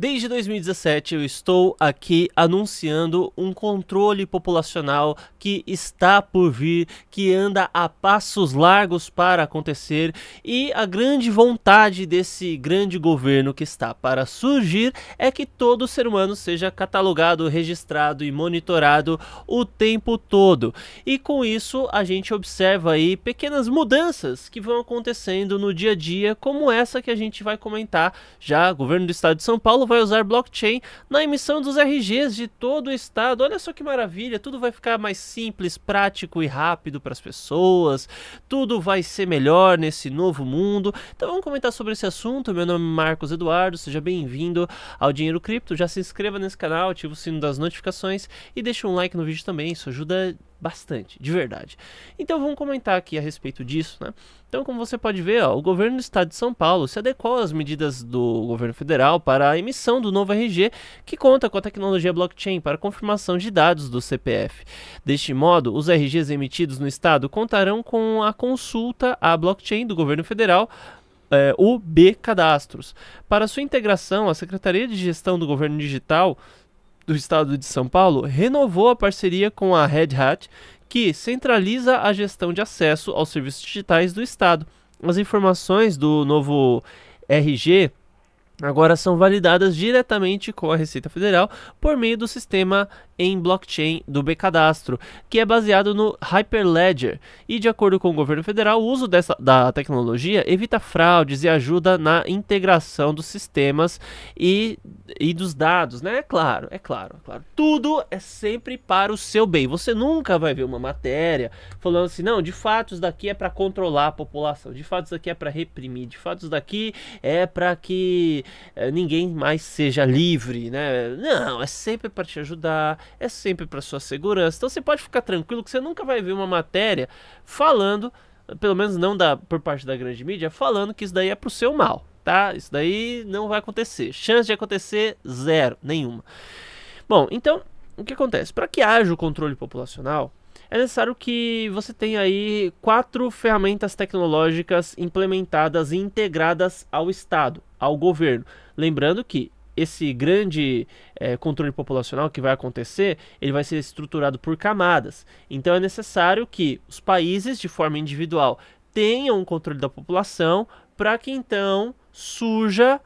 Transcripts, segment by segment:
Desde 2017 eu estou aqui anunciando um controle populacional que está por vir, que anda a passos largos para acontecer e a grande vontade desse grande governo que está para surgir é que todo ser humano seja catalogado, registrado e monitorado o tempo todo. E com isso a gente observa aí pequenas mudanças que vão acontecendo no dia a dia, como essa que a gente vai comentar já. governo do estado de São Paulo vai usar blockchain na emissão dos RGs de todo o estado. Olha só que maravilha, tudo vai ficar mais simples, prático e rápido para as pessoas. Tudo vai ser melhor nesse novo mundo. Então vamos comentar sobre esse assunto. Meu nome é Marcos Eduardo, seja bem-vindo ao Dinheiro Cripto. Já se inscreva nesse canal, ativa o sino das notificações e deixa um like no vídeo também. Isso ajuda bastante, de verdade. Então vamos comentar aqui a respeito disso, né? Então, como você pode ver, ó, o governo do estado de São Paulo se adequou às medidas do governo federal para a emissão do novo RG, que conta com a tecnologia blockchain para confirmação de dados do CPF. Deste modo, os RGs emitidos no estado contarão com a consulta à blockchain do governo federal é, eh, o B Cadastros. Para sua integração, a Secretaria de Gestão do Governo Digital do estado de São Paulo renovou a parceria com a Red Hat, que centraliza a gestão de acesso aos serviços digitais do estado. As informações do novo RG agora são validadas diretamente com a Receita Federal por meio do sistema em blockchain do Bcadastro, que é baseado no Hyperledger. E de acordo com o governo federal, o uso dessa da tecnologia evita fraudes e ajuda na integração dos sistemas e, e dos dados, né? É claro, é claro, é claro. Tudo é sempre para o seu bem. Você nunca vai ver uma matéria falando assim, não, de fato isso daqui é para controlar a população, de fato isso daqui é para reprimir, de fato isso daqui é para que eh, ninguém mais seja livre, né? Não, é sempre para te ajudar, é sempre para sua segurança. Então você pode ficar tranquilo que você nunca vai ver uma matéria falando, pelo menos não da, por parte da grande mídia, falando que isso daí é pro seu mal, tá? Isso daí não vai acontecer. Chance de acontecer zero, nenhuma. Bom, então o que acontece? Para que haja o controle populacional, é necessário que você tenha aí quatro ferramentas tecnológicas implementadas e integradas ao Estado, ao governo. Lembrando que esse grande é, controle populacional que vai acontecer, ele vai ser estruturado por camadas. Então é necessário que os países, de forma individual, tenham um controle da população para que então surja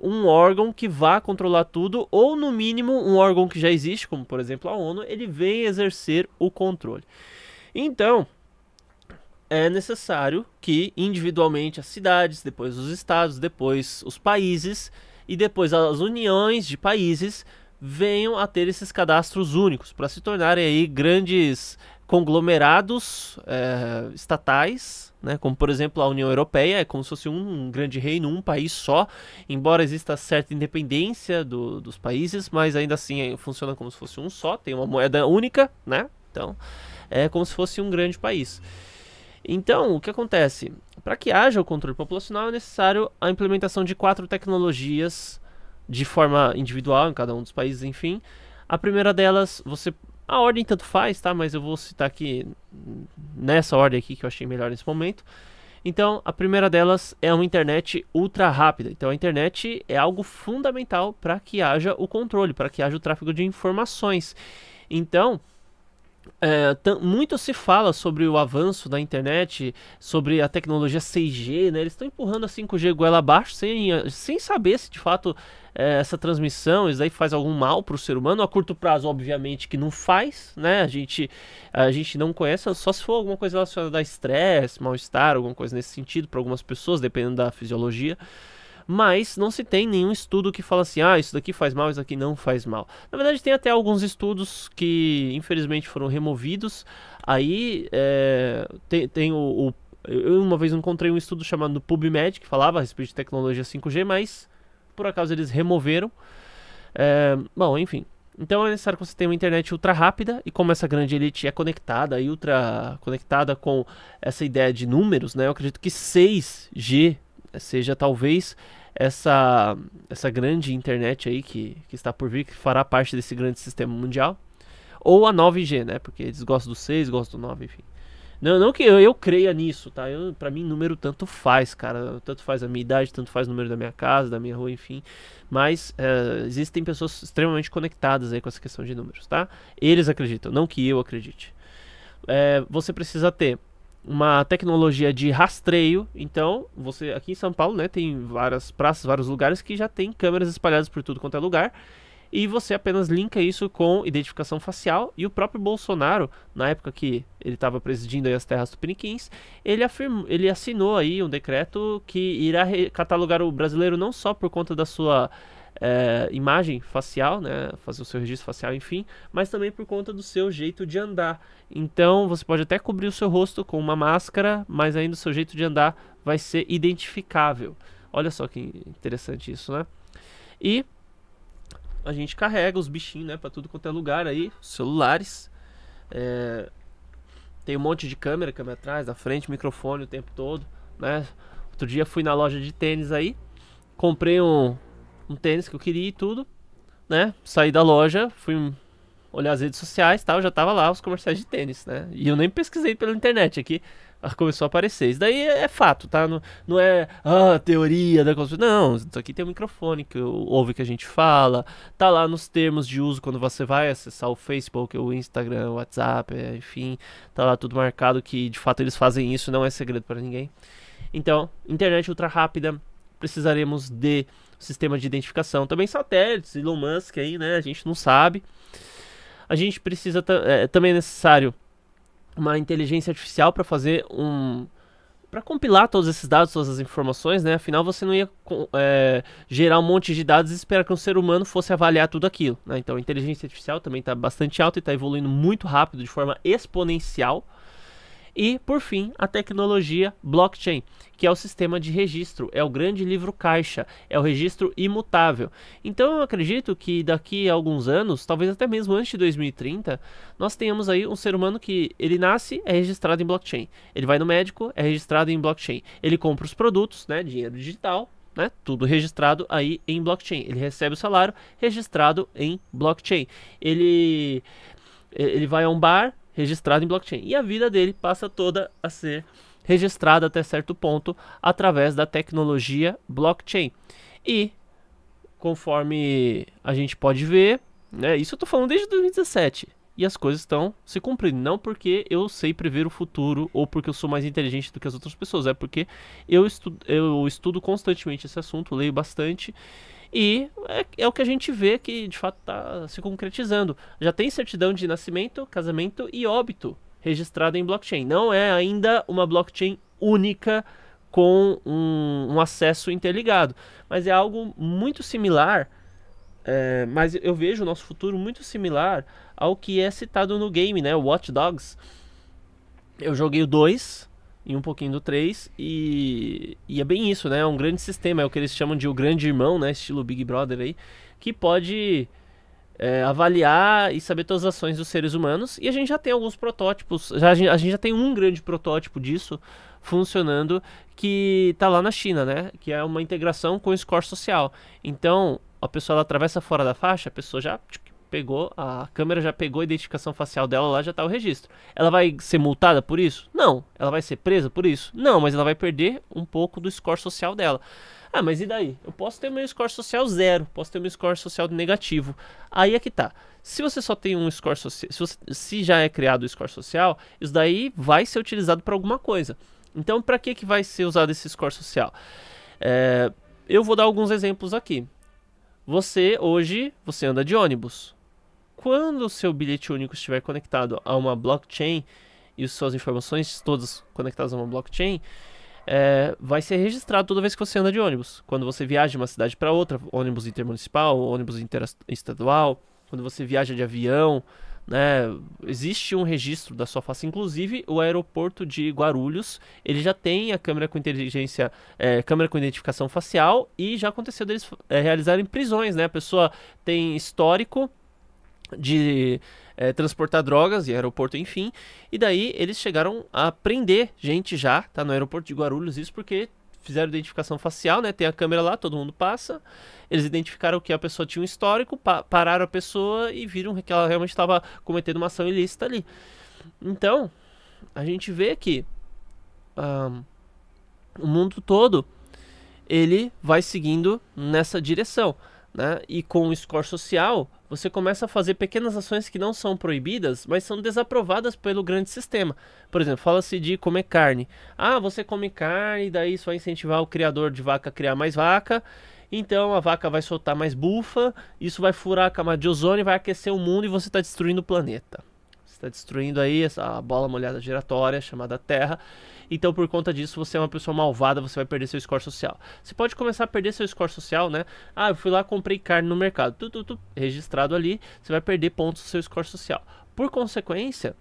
um órgão que vá controlar tudo, ou no mínimo um órgão que já existe, como por exemplo a ONU, ele vem exercer o controle. Então, é necessário que individualmente as cidades, depois os estados, depois os países e depois as uniões de países venham a ter esses cadastros únicos para se tornarem aí grandes conglomerados é, estatais, né? como por exemplo a União Europeia, é como se fosse um, grande reino, um país só, embora exista certa independência do, dos países, mas ainda assim eh, funciona como se fosse um só, tem uma moeda única, né? Então é como se fosse um grande país. Então, o que acontece? Para que haja o controle populacional é necessário a implementação de quatro tecnologias de forma individual em cada um dos países, enfim. A primeira delas, você a ordem tanto faz, tá? Mas eu vou citar aqui nessa ordem aqui que eu achei melhor nesse momento. Então, a primeira delas é uma internet ultra rápida. Então, a internet é algo fundamental para que haja o controle, para que haja o tráfego de informações. Então, é, muito se fala sobre o avanço da internet, sobre a tecnologia 6G, né? Eles estão empurrando a 5G goela abaixo sem, sem saber se de fato é, essa transmissão isso aí faz algum mal para o ser humano. A curto prazo, obviamente, que não faz, né? A gente, a gente não conhece, só se for alguma coisa relacionada a estresse, mal-estar, alguma coisa nesse sentido para algumas pessoas, dependendo da fisiologia mas não se tem nenhum estudo que fala assim, ah, isso daqui faz mal, isso daqui não faz mal. Na verdade, tem até alguns estudos que infelizmente foram removidos. Aí é, tem, tem o, o eu uma vez encontrei um estudo chamado PubMed que falava a respeito de tecnologia 5G, mas por acaso eles removeram. É, bom, enfim. Então é necessário que você tenha uma internet ultra rápida e como essa grande elite é conectada e ultra conectada com essa ideia de números, né? Eu acredito que 6G seja talvez essa, essa grande internet aí que, que está por vir, que fará parte desse grande sistema mundial. Ou a 9G, né? Porque eles gostam do 6, gostam do 9, enfim. Não, não que eu, eu creia nisso, tá? Eu, pra mim, número tanto faz, cara. Tanto faz a minha idade, tanto faz o número da minha casa, da minha rua, enfim. Mas é, existem pessoas extremamente conectadas aí com essa questão de números, tá? Eles acreditam, não que eu acredite. É, você precisa ter uma tecnologia de rastreio. Então, você aqui em São Paulo, né, tem várias praças, vários lugares que já tem câmeras espalhadas por tudo quanto é lugar. E você apenas linka isso com identificação facial. E o próprio Bolsonaro, na época que ele estava presidindo as terras tupiniquins, ele, afirmou, ele assinou aí um decreto que irá catalogar o brasileiro não só por conta da sua é, imagem facial, né, fazer o seu registro facial, enfim, mas também por conta do seu jeito de andar. Então você pode até cobrir o seu rosto com uma máscara, mas ainda o seu jeito de andar vai ser identificável. Olha só que interessante isso, né? E a gente carrega os bichinhos, né, para tudo quanto é lugar aí, celulares. É, tem um monte de câmera, câmera atrás, da frente, microfone o tempo todo, né? Outro dia fui na loja de tênis aí, comprei um um tênis que eu queria e tudo, né? Saí da loja, fui olhar as redes sociais tal, já tava lá os comerciais de tênis, né? E eu nem pesquisei pela internet aqui, começou a aparecer. Isso daí é, é fato, tá? Não, não é ah, teoria da coisa. Não, isso aqui tem um microfone que ouve que a gente fala, tá lá nos termos de uso quando você vai acessar o Facebook, o Instagram, o WhatsApp, é, enfim, tá lá tudo marcado que de fato eles fazem isso, não é segredo para ninguém. Então, internet ultra rápida, precisaremos de sistema de identificação. Também satélites, Elon Musk aí, né? A gente não sabe. A gente precisa é, também é necessário uma inteligência artificial para fazer um para compilar todos esses dados, todas as informações, né? Afinal, você não ia é, gerar um monte de dados e esperar que um ser humano fosse avaliar tudo aquilo. Né? Então, a inteligência artificial também está bastante alta e está evoluindo muito rápido, de forma exponencial. E, por fim, a tecnologia blockchain, que é o sistema de registro, é o grande livro caixa, é o registro imutável. Então, eu acredito que daqui a alguns anos, talvez até mesmo antes de 2030, nós tenhamos aí um ser humano que ele nasce, é registrado em blockchain. Ele vai no médico, é registrado em blockchain. Ele compra os produtos, né, dinheiro digital, né, tudo registrado aí em blockchain. Ele recebe o salário registrado em blockchain. Ele ele vai a um bar, registrado em blockchain. E a vida dele passa toda a ser registrada até certo ponto através da tecnologia blockchain. E conforme a gente pode ver, né, isso eu estou falando desde 2017. E as coisas estão se cumprindo. Não porque eu sei prever o futuro ou porque eu sou mais inteligente do que as outras pessoas. É porque eu estudo, eu estudo constantemente esse assunto, leio bastante e é, é o que a gente vê que de fato está se concretizando. Já tem certidão de nascimento, casamento e óbito registrada em blockchain. Não é ainda uma blockchain única com um, um acesso interligado, mas é algo muito similar. É, mas eu vejo o nosso futuro muito similar ao que é citado no game, né? Watch Dogs. Eu joguei o 2, e um pouquinho do 3. E, e é bem isso, né? É um grande sistema, é o que eles chamam de o grande irmão, né? Estilo Big Brother aí, que pode é, avaliar e saber todas as ações dos seres humanos. E a gente já tem alguns protótipos, já, a, gente, a gente já tem um grande protótipo disso funcionando que está lá na China, né? Que é uma integração com o score social. Então, a pessoa ela atravessa fora da faixa, a pessoa já tipo, pegou, a câmera já pegou a identificação facial dela lá, já tá o registro. Ela vai ser multada por isso? Não. Ela vai ser presa por isso? Não, mas ela vai perder um pouco do score social dela. Ah, mas e daí? Eu posso ter meu score social zero, posso ter meu score social negativo. Aí é que tá. Se você só tem um score social, se, se já é criado o score social, isso daí vai ser utilizado para alguma coisa. Então, para que que vai ser usado esse score social? É, eu vou dar alguns exemplos aqui. Você hoje, você anda de ônibus quando o seu bilhete único estiver conectado a uma blockchain e suas informações todas conectadas a uma blockchain, é, vai ser registrado toda vez que você anda de ônibus. Quando você viaja de uma cidade para outra, ônibus intermunicipal, ônibus interestadual, quando você viaja de avião, né, existe um registro da sua face. Inclusive, o aeroporto de Guarulhos, ele já tem a câmera com inteligência, é, câmera com identificação facial e já aconteceu deles é, realizarem prisões, né? A pessoa tem histórico de é, transportar drogas e aeroporto, enfim. E daí eles chegaram a prender gente já, tá? No aeroporto de Guarulhos, isso porque fizeram identificação facial, né? Tem a câmera lá, todo mundo passa. Eles identificaram que a pessoa tinha um histórico, pa pararam a pessoa e viram que ela realmente estava cometendo uma ação ilícita ali. Então, a gente vê que um, o mundo todo ele vai seguindo nessa direção né? e com o score social, você começa a fazer pequenas ações que não são proibidas, mas são desaprovadas pelo grande sistema. Por exemplo, fala-se de comer carne. Ah, você come carne, daí isso vai incentivar o criador de vaca a criar mais vaca. Então a vaca vai soltar mais bufa, isso vai furar a camada de ozônio, vai aquecer o mundo e você está destruindo o planeta. Você está destruindo aí essa bola molhada giratória chamada Terra. Então, por conta disso, você é uma pessoa malvada, você vai perder seu score social. Você pode começar a perder seu score social, né? Ah, eu fui lá, comprei carne no mercado. Tu, tu, tu, registrado ali, você vai perder pontos do seu score social. Por consequência,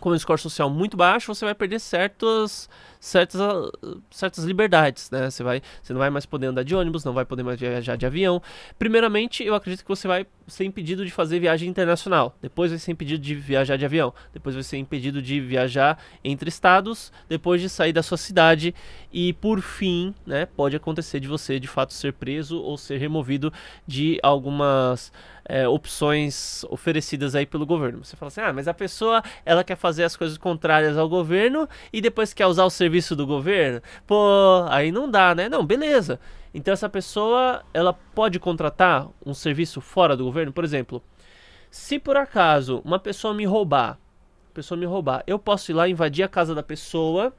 com um score social muito baixo, você vai perder certos, certas, ah, certas liberdades, né? Você, vai, você não vai mais poder andar de ônibus, não vai poder mais viajar de avião. Primeiramente, eu acredito que você vai ser impedido de fazer viagem internacional, depois vai ser impedido de viajar de avião, depois vai ser impedido de viajar entre estados, depois de sair da sua cidade e por fim, né, pode acontecer de você de fato ser preso ou ser removido de algumas é, opções oferecidas aí pelo governo. Você fala assim, ah, mas a pessoa ela quer fazer as coisas contrárias ao governo e depois quer usar o serviço serviço do governo? Pô, aí não dá, né? Não, beleza. Então essa pessoa, ela pode contratar um serviço fora do governo, por exemplo, se por acaso uma pessoa me roubar, pessoa me roubar, eu posso ir lá invadir a casa da pessoa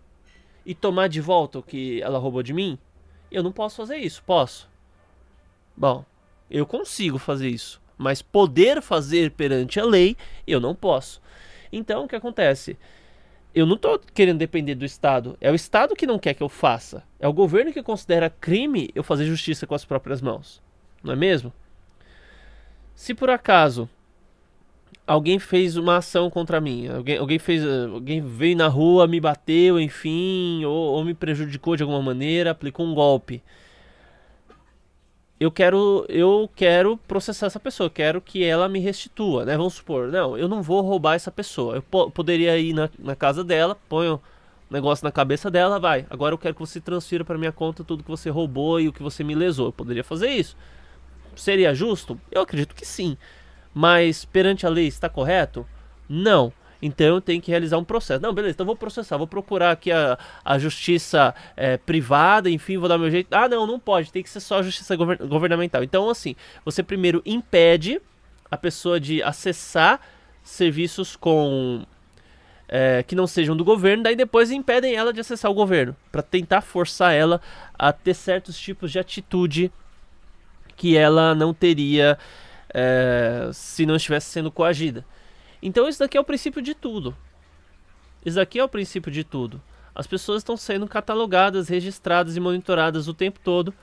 e tomar de volta o que ela roubou de mim? Eu não posso fazer isso, posso? Bom, eu consigo fazer isso, mas poder fazer perante a lei, eu não posso. Então, o que acontece? eu não estou querendo depender do Estado. É o Estado que não quer que eu faça. É o governo que considera crime eu fazer justiça com as próprias mãos. Não é mesmo? Se por acaso alguém fez uma ação contra mim, alguém, alguém fez, alguém veio na rua, me bateu, enfim, ou, ou me prejudicou de alguma maneira, aplicou um golpe eu quero eu quero processar essa pessoa, quero que ela me restitua, né? Vamos supor, não, eu não vou roubar essa pessoa. Eu po poderia ir na, na, casa dela, ponho um negócio na cabeça dela, vai. Agora eu quero que você transfira para minha conta tudo que você roubou e o que você me lesou. Eu poderia fazer isso? Seria justo? Eu acredito que sim. Mas perante a lei está correto? Não. Então eu tenho que realizar um processo. Não, beleza, então vou processar, vou procurar aqui a, a justiça é, privada, enfim, vou dar meu jeito. Ah, não, não pode, tem que ser só a justiça govern governamental. Então, assim, você primeiro impede a pessoa de acessar serviços com. É, que não sejam do governo, daí depois impedem ela de acessar o governo, para tentar forçar ela a ter certos tipos de atitude que ela não teria é, se não estivesse sendo coagida. Então isso daqui é o princípio de tudo. Isso daqui é o princípio de tudo. As pessoas estão sendo catalogadas, registradas e monitoradas o tempo todo.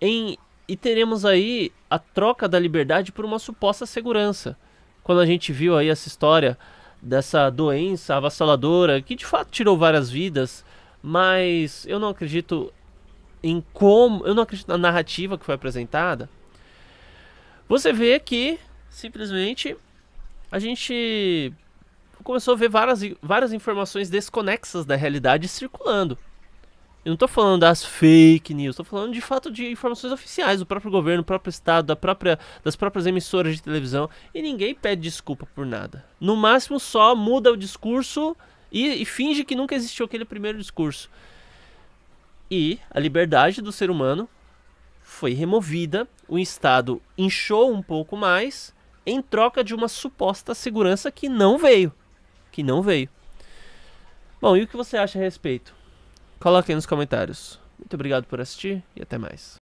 Em, e teremos aí a troca da liberdade por uma suposta segurança. Quando a gente viu aí essa história dessa doença avassaladora, que de fato tirou várias vidas, mas eu não acredito em como, eu não acredito na narrativa que foi apresentada. Você vê que simplesmente a gente começou a ver várias, várias informações desconexas da realidade circulando. Eu não estou falando das fake news, estou falando de fato de informações oficiais do próprio governo, do próprio estado, da própria, das próprias emissoras de televisão. E ninguém pede desculpa por nada. No máximo só muda o discurso e, e finge que nunca existiu aquele primeiro discurso. E a liberdade do ser humano foi removida, o Estado inchou um pouco mais em troca de uma suposta segurança que não veio. Que não veio. Bom, e o que você acha a respeito? Coloque aí nos comentários. Muito obrigado por assistir e até mais.